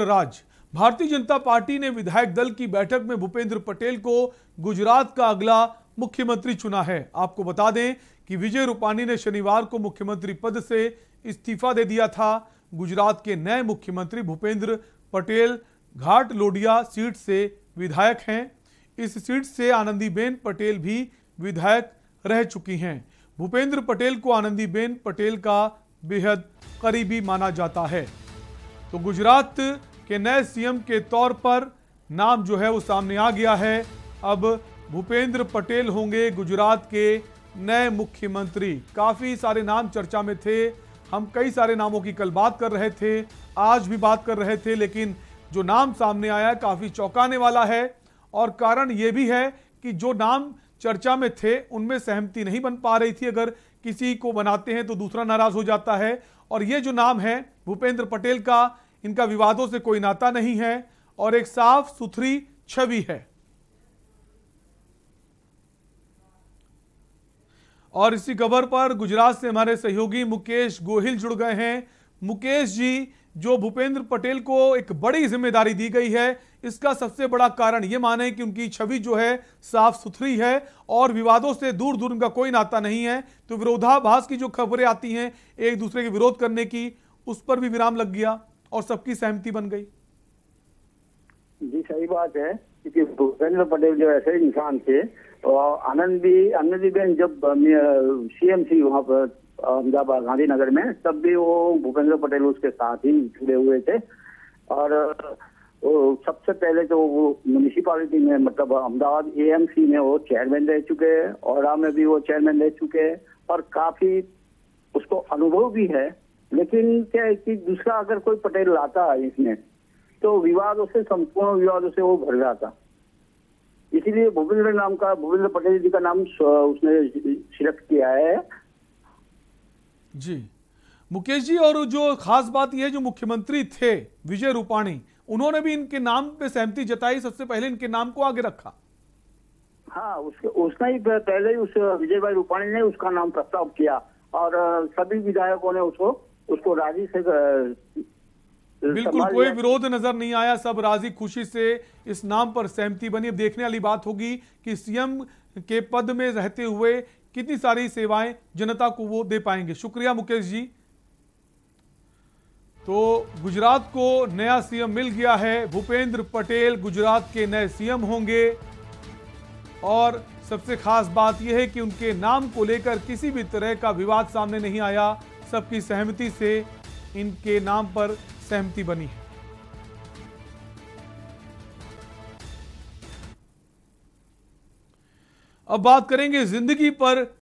राज भारतीय जनता पार्टी ने विधायक दल की बैठक में भूपेंद्र पटेल को गुजरात का अगला मुख्यमंत्री चुना है आपको बता दें कि विजय रूपानी ने शनिवार को मुख्यमंत्री पद से इस्तीफा दे दिया था गुजरात के नए मुख्यमंत्री भूपेंद्र पटेल घाट लोडिया सीट से विधायक हैं इस सीट से आनंदीबेन पटेल भी विधायक रह चुकी हैं भूपेंद्र पटेल को आनंदीबेन पटेल का बेहद करीबी माना जाता है तो गुजरात के नए सीएम के तौर पर नाम जो है वो सामने आ गया है अब भूपेंद्र पटेल होंगे गुजरात के नए मुख्यमंत्री काफ़ी सारे नाम चर्चा में थे हम कई सारे नामों की कल बात कर रहे थे आज भी बात कर रहे थे लेकिन जो नाम सामने आया काफ़ी चौंकाने वाला है और कारण ये भी है कि जो नाम चर्चा में थे उनमें सहमति नहीं बन पा रही थी अगर किसी को बनाते हैं तो दूसरा नाराज हो जाता है और ये जो नाम है भूपेंद्र पटेल का इनका विवादों से कोई नाता नहीं है और एक साफ सुथरी छवि है और इसी खबर पर गुजरात से हमारे सहयोगी मुकेश गोहिल जुड़ गए हैं मुकेश जी जो भूपेंद्र पटेल को एक बड़ी जिम्मेदारी दी गई है इसका सबसे बड़ा कारण ये माने कि उनकी छवि जो है साफ सुथरी है और विवादों से दूर दूर उनका कोई नाता नहीं है तो विरोधाभास की जो खबरें आती हैं एक दूसरे के विरोध करने की उस पर भी विराम लग गया और सबकी सहमति बन गई जी सही बात है क्योंकि भूपेंद्र पटेल जो ऐसे इंसान थे और तो आनंद भी बेन जब सीएम थी वहाँ पर अहमदाबाद गांधीनगर में तब भी वो भूपेंद्र पटेल उसके साथ ही जुड़े हुए थे और सबसे पहले तो वो म्यूनिसिपालिटी में मतलब अहमदाबाद एएमसी में वो चेयरमैन रह चुके हैं औरा में भी वो चेयरमैन रह चुके हैं और काफी उसको अनुभव भी है लेकिन क्या है कि दूसरा अगर कोई पटेल लाता है इसमें तो विवादों से संपूर्ण विवादों से वो भर जाता इसीलिए भूपेंद्र नाम का भूपेंद्र पटेल जी का नाम उसने सिलेक्ट किया है जी मुकेश जी और जो खास बात यह जो मुख्यमंत्री थे विजय रूपाणी उन्होंने भी इनके नाम पे सहमति जताई सबसे पहले इनके नाम को आगे रखा हाँ उसके उसने ही पहले ही उस विजय भाई रूपाणी ने उसका नाम प्रस्ताव किया और सभी विधायकों ने उसको उसको राजी से बिल्कुल कोई विरोध नजर नहीं आया सब राजी खुशी से इस नाम पर सहमति बनी अब देखने वाली बात होगी कि सीएम के पद में रहते हुए कितनी सारी सेवाएं जनता को वो दे पाएंगे शुक्रिया मुकेश जी तो गुजरात को नया सीएम मिल गया है भूपेंद्र पटेल गुजरात के नए सीएम होंगे और सबसे खास बात यह है कि उनके नाम को लेकर किसी भी तरह का विवाद सामने नहीं आया सबकी सहमति से इनके नाम पर सहमति बनी है अब बात करेंगे जिंदगी पर